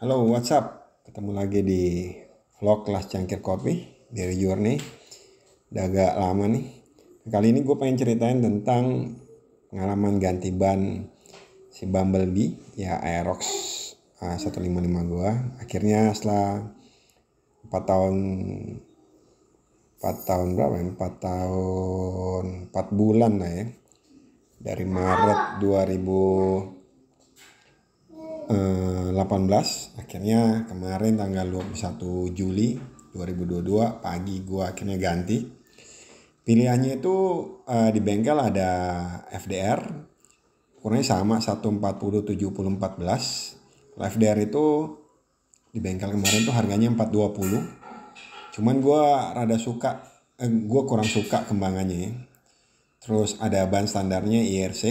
Halo, WhatsApp, Ketemu lagi di vlog kelas cangkir kopi dari Journey. Udah agak lama nih. Kali ini gue pengen ceritain tentang pengalaman ganti ban si Bumblebee, ya Aerox 155 ah, gue. Akhirnya setelah 4 tahun 4 tahun berapa ya? 4 tahun 4 bulan lah ya dari Maret 2000 18 eh, akhirnya kemarin tanggal 21 Juli 2022 pagi gue akhirnya ganti pilihannya itu uh, di bengkel ada FDR kurangnya sama 140 70 14 kalau FDR itu di bengkel kemarin tuh harganya 420 cuman gue rada suka eh, gue kurang suka kembangannya ya. terus ada ban standarnya IRC uh,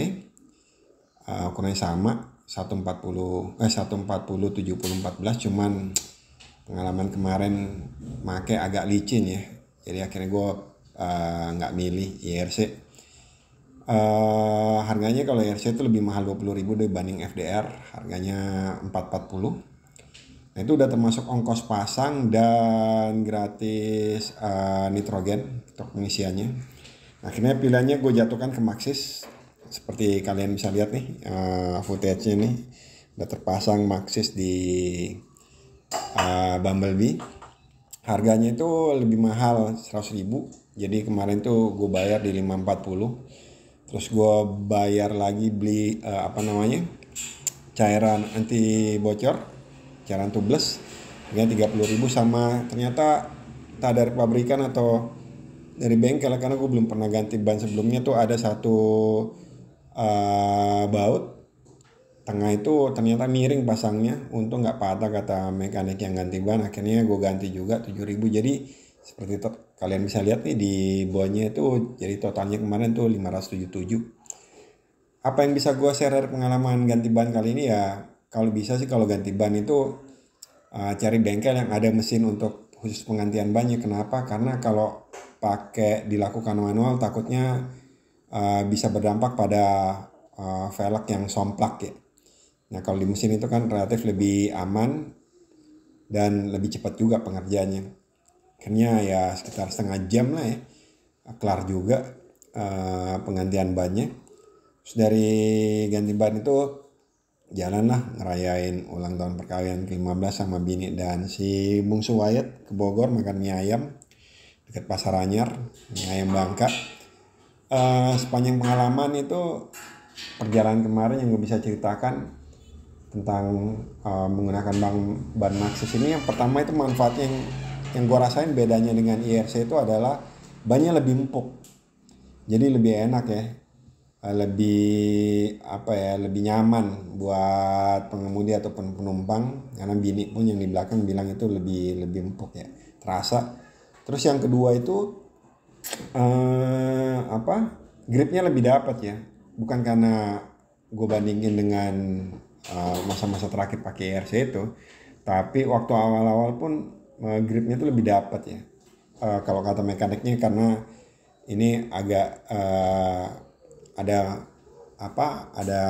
eh, ukurannya sama 140 eh 140 70 14 cuman pengalaman kemarin make agak licin ya jadi akhirnya gue eh, nggak uh, milih IRC uh, eh, harganya kalau IRC itu lebih mahal 20 ribu dibanding FDR harganya 440 Nah, itu udah termasuk ongkos pasang dan gratis uh, nitrogen untuk pengisiannya. Akhirnya pilihannya gue jatuhkan ke Maxis seperti kalian bisa lihat nih uh, footage-nya nih udah terpasang Maxis di uh, Bumblebee harganya itu lebih mahal 100.000 jadi kemarin tuh gue bayar di 540 terus gue bayar lagi beli uh, apa namanya cairan anti bocor cairan tubeless harganya 30.000 sama ternyata tak dari pabrikan atau dari bengkel karena gue belum pernah ganti ban sebelumnya tuh ada satu Eh, baut tengah itu ternyata miring pasangnya untung nggak patah kata mekanik yang ganti ban akhirnya gue ganti juga 7000 jadi seperti itu kalian bisa lihat nih di bawahnya itu jadi totalnya kemarin tuh 577 apa yang bisa gue share dari pengalaman ganti ban kali ini ya kalau bisa sih kalau ganti ban itu uh, cari bengkel yang ada mesin untuk khusus penggantian bannya kenapa karena kalau pakai dilakukan manual takutnya Eh, bisa berdampak pada uh, velg yang somplak ya. Nah kalau di mesin itu kan relatif lebih aman dan lebih cepat juga pengerjaannya. Akhirnya ya sekitar setengah jam lah ya kelar juga uh, penggantian bannya. Terus dari ganti ban itu jalan lah ngerayain ulang tahun perkawinan ke-15 sama bini dan si bungsu Wyatt ke Bogor makan mie ayam dekat pasar Anyar, mie ayam Bangka. Eh, sepanjang pengalaman itu perjalanan kemarin yang gue bisa ceritakan tentang uh, menggunakan bank ban Maxis ini yang pertama itu manfaat yang yang gue rasain bedanya dengan IRC itu adalah bannya lebih empuk jadi lebih enak ya eh, lebih apa ya lebih nyaman buat pengemudi ataupun penumpang karena bini pun yang di belakang bilang itu lebih lebih empuk ya terasa terus yang kedua itu uh, apa gripnya lebih dapat ya bukan karena gue bandingin dengan eh, masa-masa uh, terakhir pakai e RC itu tapi waktu awal-awal pun uh, gripnya itu lebih dapat ya uh, kalau kata mekaniknya karena ini agak uh, ada apa ada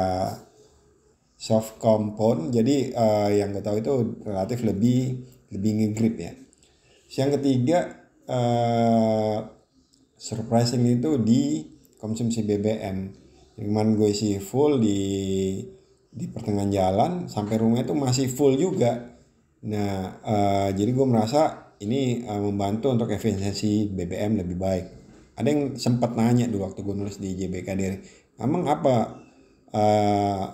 soft compound jadi uh, yang gue tahu itu relatif lebih lebih ngegrip ya yang ketiga uh, surprising itu di konsumsi BBM cuman gue isi full di di pertengahan jalan sampai rumah itu masih full juga nah uh, jadi gue merasa ini uh, membantu untuk efisiensi BBM lebih baik ada yang sempat nanya dulu waktu gue nulis di diri emang apa uh,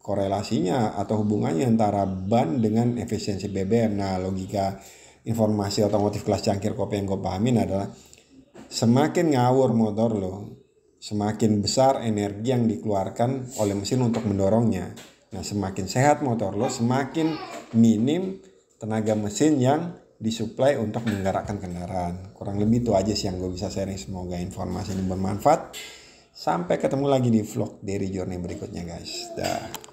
korelasinya atau hubungannya antara ban dengan efisiensi BBM nah logika informasi otomotif kelas cangkir kopi yang gue pahamin adalah Semakin ngawur motor lo, semakin besar energi yang dikeluarkan oleh mesin untuk mendorongnya. Nah, semakin sehat motor lo, semakin minim tenaga mesin yang disuplai untuk menggerakkan kendaraan. Kurang lebih itu aja sih yang gue bisa sharing. Semoga informasi ini bermanfaat. Sampai ketemu lagi di vlog dari journey berikutnya guys. Dah.